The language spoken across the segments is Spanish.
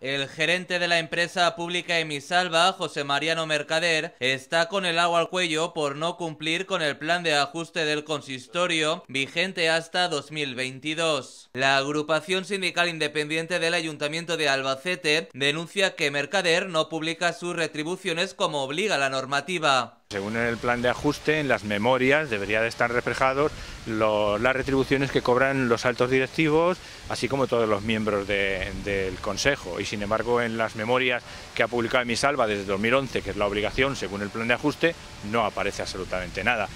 El gerente de la empresa pública Emisalva, José Mariano Mercader, está con el agua al cuello por no cumplir con el plan de ajuste del consistorio vigente hasta 2022. La agrupación sindical independiente del Ayuntamiento de Albacete denuncia que Mercader no publica sus retribuciones como obliga la normativa. Según el plan de ajuste, en las memorias debería de estar reflejados las retribuciones que cobran los altos directivos, así como todos los miembros del Consejo. Y sin embargo, en las memorias que ha publicado salva desde 2011, que es la obligación según el plan de ajuste, no aparece absolutamente nada.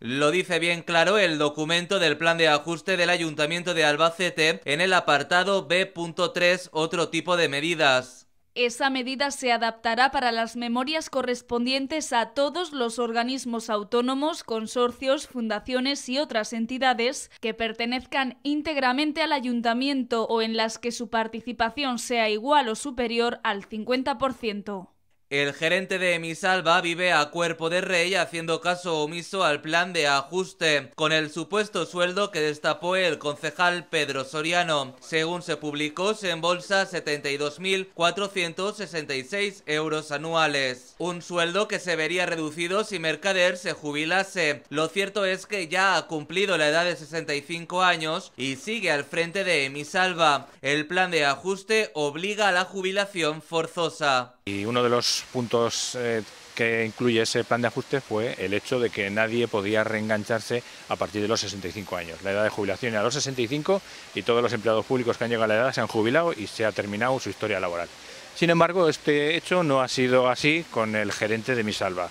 Lo dice bien claro el documento del plan de ajuste del Ayuntamiento de Albacete en el apartado B.3, otro tipo de medidas. Esa medida se adaptará para las memorias correspondientes a todos los organismos autónomos, consorcios, fundaciones y otras entidades que pertenezcan íntegramente al ayuntamiento o en las que su participación sea igual o superior al 50%. El gerente de Emisalva vive a cuerpo de rey haciendo caso omiso al plan de ajuste con el supuesto sueldo que destapó el concejal Pedro Soriano. Según se publicó, se embolsa 72.466 euros anuales, un sueldo que se vería reducido si Mercader se jubilase. Lo cierto es que ya ha cumplido la edad de 65 años y sigue al frente de Emisalva. El plan de ajuste obliga a la jubilación forzosa. Y uno de los puntos eh, que incluye ese plan de ajuste fue el hecho de que nadie podía reengancharse a partir de los 65 años. La edad de jubilación era a los 65 y todos los empleados públicos que han llegado a la edad se han jubilado y se ha terminado su historia laboral. Sin embargo, este hecho no ha sido así con el gerente de Misalva.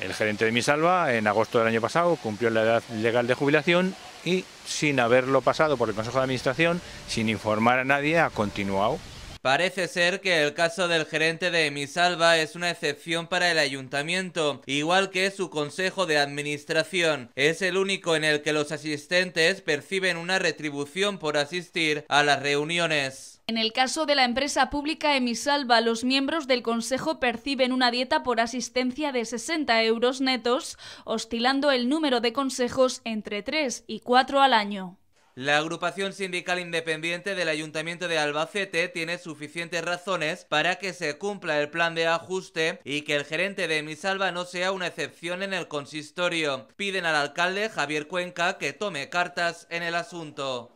El gerente de Misalva en agosto del año pasado cumplió la edad legal de jubilación y sin haberlo pasado por el Consejo de Administración, sin informar a nadie, ha continuado Parece ser que el caso del gerente de Emisalva es una excepción para el ayuntamiento, igual que su consejo de administración. Es el único en el que los asistentes perciben una retribución por asistir a las reuniones. En el caso de la empresa pública Emisalva, los miembros del Consejo perciben una dieta por asistencia de 60 euros netos, oscilando el número de consejos entre 3 y 4 al año. La agrupación sindical independiente del Ayuntamiento de Albacete tiene suficientes razones para que se cumpla el plan de ajuste y que el gerente de Misalva no sea una excepción en el consistorio. Piden al alcalde Javier Cuenca que tome cartas en el asunto.